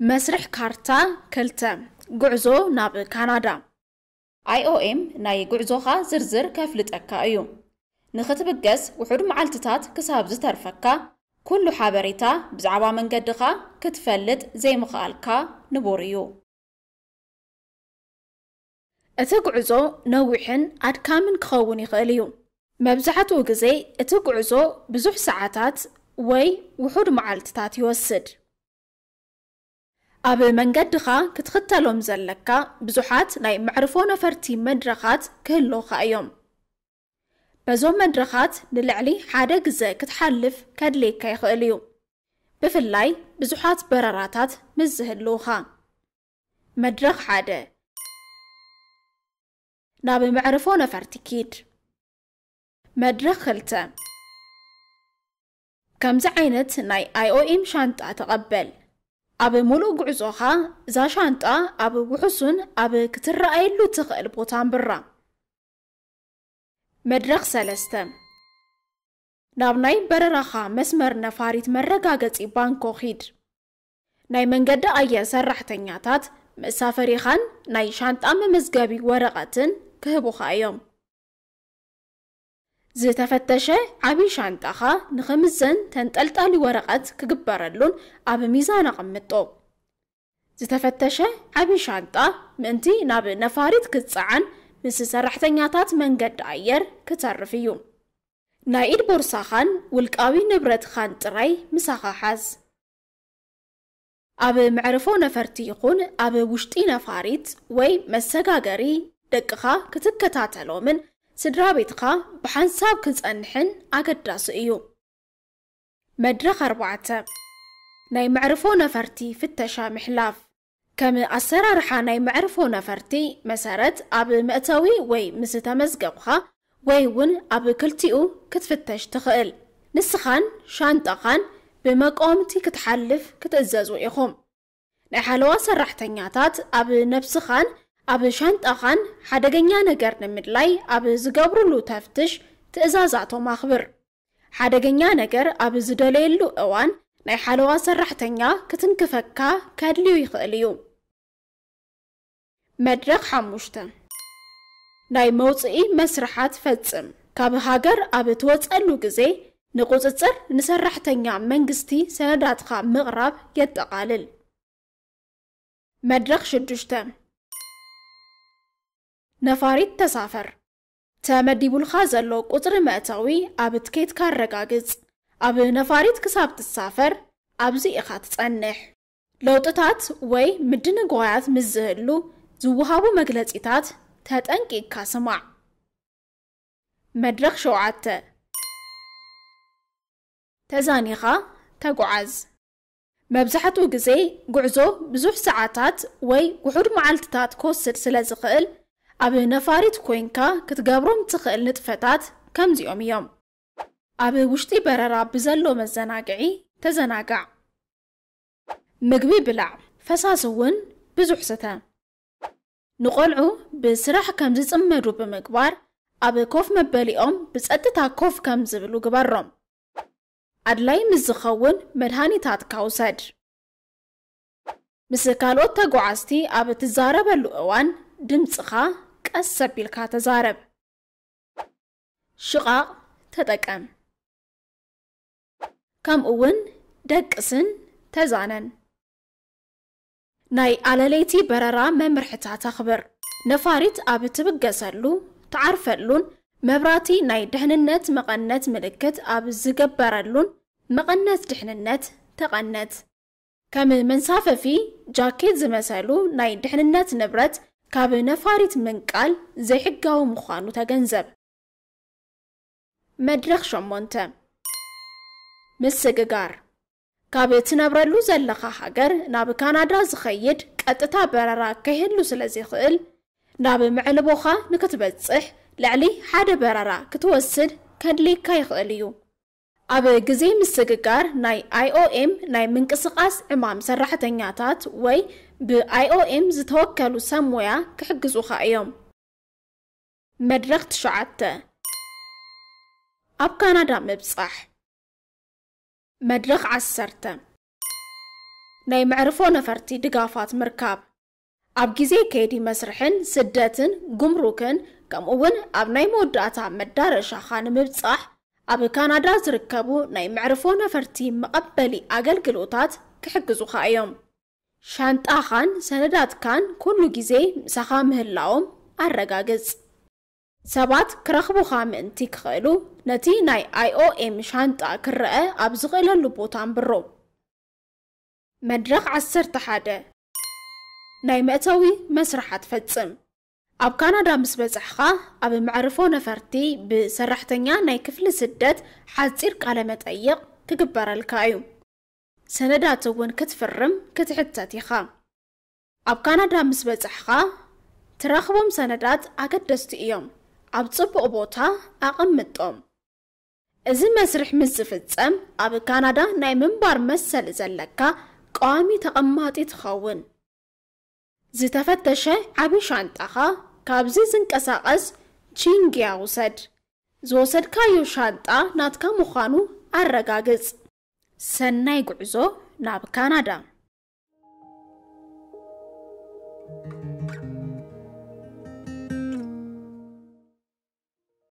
مسرح كارتا كلتا جوزو نابل كندا اي او ام ناي جوزوها زرزر كافلت كفلت يو نختب الجس وحد معلتات كساب زترفكا كل حابريتا بزعبا من قدخا كتفلت زي مخالكا نبوريو اتاق عزو نوحن عد كامن كخووني غاليو مبزحتو غزي اتاق عزو بزوح ساعتات وي وحود معالتات يوسد ኣብ መንገዲኻ ክትኽተሎም ዘለካ ብዙሓት ናይ መዕርፎ ነፈርቲ መድረኻት ክህልውካ እዮም በዞም መድረኻት ንልዕሊ ሓደ ግዜ ክትሓልፍ ከድልየካ ይኽእል እዩ ብፍላይ ብዙሓት በረራታት ምስ ዝህልውኻ መድረኽ ሓደ ናብ መዕርፎ ነፈርቲ ኪድ መድረኽ ክልተ ከምዚ ዓይነት ናይ ኣይኦኤም ሻንጣ ተቐበል ኣብ ሙሉእ ጉዕዞኻ እዛ ሻንጣ ኣብ ውሑሱን ኣብ ክትረኣየሉ እትኽእል ቦታ ንብራ መድረኽ ሰለስተ ናብ ናይ በረራኻ መስመር ነፋሪት መረጋገፂ ባንኮ ኺድ ናይ መንገዲ ኣየር ሰራሕተኛታት መሳፈሪኻን ናይ ሻንጣ መመዝገቢ ወረቐትን ክህቡኻ እዮም ዝተፈተሸ ዓብዪ ሻንጣኻ ኸ ንኽምዘን ተንጠልጣሊ ወረቐት ክግበረሉን ኣብ ሚዛን ኣቐምጦ ዝተፈተሸ ዓብዪ ሻንጣ ምእንቲ ናብ ነፋሪት ክትፀዓን ምስ ሰራሕተኛታት መንገዲ ኣየር ክተርፍ እዩ ናይ ኢድ ቦርሳኻን ውልቃዊ ንብረትኻን ጥራይ ምሳኻ ሓዝ ኣብ ምዕርፎ ነፈርቲ ይኹን ኣብ ውሽጢ ነፋሪት ወይ መሰጋገሪ ደቅኻ ክትከታተሎምን ስድራ ቤትካ ብሓንሳብ ክንጸንሕን ኣገዳሲ እዩ መድረኽ ኣርባዕተ ናይ መዕርፎ ነፈርቲ ፍተሻ ምሕላፍ ከም ኣሰራርሓ ናይ መዕርፎ ነፈርቲ መሰረት ኣብ መእተዊ ወይ ምስ ተመዝገብካ ወይ እውን ኣብ ክልቲኡ ክትፍተሽ ትኽእል ንስኻን ሻንጣኻን ብመቃወምቲ ክትሓልፍ ክትእዘዙ ኢኹም ናይ ሓለዋ ሰራሕተኛታት ኣብ ነብስኻን ኣብ ሻንጣኻን ሓደገኛ ነገር ንምድላይ ኣብ ዝገብርሉ ተፍትሽ ትእዛዛቶም ኣኽብር ሓደገኛ ነገር ኣብ ዝደለየሉ እዋን ናይ ሓለዋ ሰራሕተኛ ክትንክፈካ ከድልዩ ይኽእል እዩ መድረክ ሓሙሽተ ናይ መውፅኢ መስርሓት ፈጽም ካብ ሃገር ኣብ እትወፀሉ ግዜ ንቝፅፅር ንሰራሕተኛ መንግስቲ ሰነዳትካ ምቕራብ የጠቓልል መድረክ ሽዱሽተ ነፋሪት ተሳፈር ተመዲቡልካ ዘሎ ቁፅሪ መእተዊ ኣብ ትኬት ኣረጋግፅ ኣብ ነፋሪት ክሳብ ትሳፈር ኣብዚ ኢኻ ትጸንሕ ለውጥታት ወይ ምድንጓያት ምስ ዝህሉ ዝውሃቡ መግለጺታት ተጠንቂካ ስማዕ መድረክ ሸውዓተ ተዛኒኻ ተጓዓዝ መብዛሕትኡ ግዜ ጉዕዞ ብዙሕ ሰዓታት ወይ ውሑድ መዓልትታት ክወስድ ስለ ዝኽእል ኣብ ነፋሪት ኮንካ ክትገብሮም ትኽእል ንጥፈታት ከምዚኦም እዮም ኣብ ውሽጢ በረራ ብዘሎ መዘናግዒ ተዘናጋዕ ምግቢ ብላዕ ፈሳስ እውን ብዙሕ ስተ ንቆልዑ ብስራሕ ከም ዝፅመዱ ብምግባር ኣብ ኮፍ መበሊኦም ብጸጥታ ኮፍ ከም ዝብሉ ግበሮም ኣድላይ ምስ ዝኸውን መድሃኒታት ካውሰድ ምስ ካልኦት ተጓዓዝቲ ኣብ እትዛረበሉ እዋን ድምፅኻ ቀስ አቢልካ ተዛረብ። ሽቓቕ ተጠቀም። ከምኡ እውን ደቅስን ተዛነን። ናይ ኣለለይቲ በረራ መምርሕታት ኣኽብር። ነፋሪት ኣብ እትብገሰሉ ትዓርፈሉን መብራቲ ናይ ድሕንነት መቐነት ምልክት ኣብ ዝገበረሉን መቐነት ድሕንነት ተቐነት። ከም መንሳፈፊ ጃኬት ዝመሰሉ ናይ ድሕንነት ንብረት ካብ ነፋሪት ምንቃል ዘይሕጋዊ ምዃኑ ተገንዘብ መድረኽ ሸሞንተ ምስግጋር ካብ እትነብረሉ ዘለኻ ሃገር ናብ ካናዳ ዝኸይድ ቀጥታ በረራ ከይህሉ ስለ ዘይኽእል ናብ ምዕልቦኻ ንክትበጽሕ ልዕሊ ሓደ በረራ ክትወስድ ከድልይካ ይኽእል እዩ ኣብ ግዜ ምስግጋር ናይ ኣይኦኤም ናይ ምንቅስቓስ ዕማም ሰራሕተኛታት ወይ ብኣይኦኤም ዝተወከሉ ሰብ ሞያ ክሕግዙኻ እዮም መድረክ ትሸዓተ ኣብ ካናዳ ምብጻሕ መድረክ ዓሰርተ ናይ መዕርፎ ነፈርቲ ድጋፋት ምርካብ ኣብ ግዜ ከይዲ መስርሕን ስደትን ጉምሩክን ከምኡ እውን ኣብ ናይ መወዳእታ መዳረሻኻ ንምብጻሕ ኣብ ካናዳ ዝርከቡ ናይ ምዕርፎ ነፈርቲ መቐበሊ ኣገልግሎታት ክሕግዙኻ እዮም ሻንጣኻን ሰነዳትካን ኩሉ ግዜ ምሳኻ ምህላዎም ኣረጋግጽ ሰባት ክረኽቡኻ ምእንቲ ክኽእሉ ነቲ ናይ ኣይኦኤም ሻንጣ ክረአ ኣብ ዝኽእለሉ ቦታ ንብሮ መድረኽ 11 ናይ መእተዊ መስርሓት ፈጽም ኣብ ካናዳ ምስ በፅሕኻ ኣብ መዕርፎ ነፈርቲ ብሰራሕተኛ ናይ ክፍሊ ስደት ሓፂር ቃለ መጠይቕ ክግበረልካ እዩ ሰነዳት እውን ክትፍርም ክትሕተት ኢኻ ኣብ ካናዳ ምስ በፅሕኻ ትረኽቦም ሰነዳት ኣገደስቲ እዮም ኣብ ፅቡቕ ቦታ ኣቐምጦም እዚ መስርሕ ምስ ዝፍፀም ኣብ ካናዳ ናይ ምንባር መሰል ዘለካ ቀዋሚ ተቐማጢ ትኸውን ዝተፈተሸ ዓብ ሻንጣኻ ካብዚ ዝንቀሳቐስ ቺንግያ ውሰድ ዝወሰድካዮ ሻንጣ ናትካ ምዃኑ ኣረጋግጽ ሰናይ ጉዕዞ ናብ ካናዳ